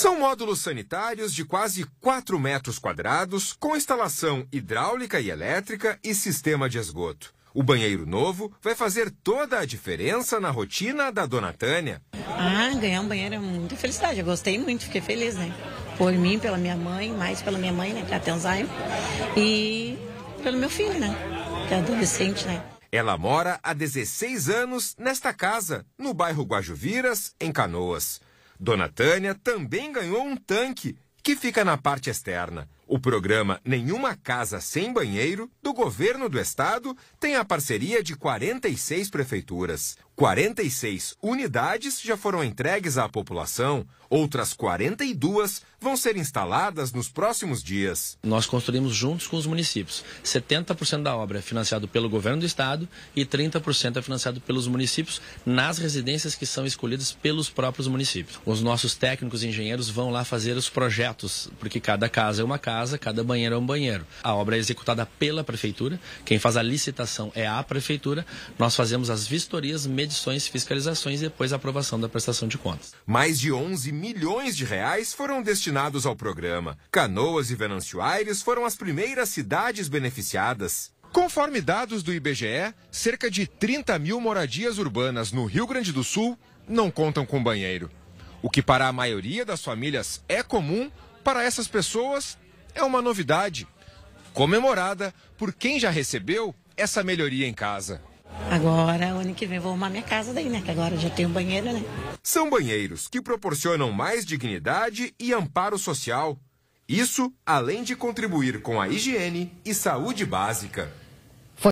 São módulos sanitários de quase 4 metros quadrados, com instalação hidráulica e elétrica e sistema de esgoto. O banheiro novo vai fazer toda a diferença na rotina da dona Tânia. Ah, ganhar um banheiro é muita felicidade. Eu gostei muito, fiquei feliz, né? Por mim, pela minha mãe, mais pela minha mãe, né? Que até tem Alzheimer. E pelo meu filho, né? Que é adolescente, né? Ela mora há 16 anos nesta casa, no bairro Guajuviras, em Canoas. Dona Tânia também ganhou um tanque que fica na parte externa. O programa Nenhuma Casa Sem Banheiro, do governo do estado, tem a parceria de 46 prefeituras. 46 unidades já foram entregues à população, outras 42 vão ser instaladas nos próximos dias. Nós construímos juntos com os municípios. 70% da obra é financiado pelo governo do estado e 30% é financiado pelos municípios nas residências que são escolhidas pelos próprios municípios. Os nossos técnicos e engenheiros vão lá fazer os projetos, porque cada casa é uma casa casa, cada banheiro é um banheiro. A obra é executada pela prefeitura, quem faz a licitação é a prefeitura. Nós fazemos as vistorias, medições, fiscalizações e depois a aprovação da prestação de contas. Mais de 11 milhões de reais foram destinados ao programa. Canoas e Venâncio Aires foram as primeiras cidades beneficiadas. Conforme dados do IBGE, cerca de 30 mil moradias urbanas no Rio Grande do Sul não contam com banheiro. O que para a maioria das famílias é comum, para essas pessoas é uma novidade, comemorada por quem já recebeu essa melhoria em casa. Agora, ano que vem, vou arrumar minha casa daí, né? Que agora já já tenho banheiro, né? São banheiros que proporcionam mais dignidade e amparo social. Isso além de contribuir com a higiene e saúde básica.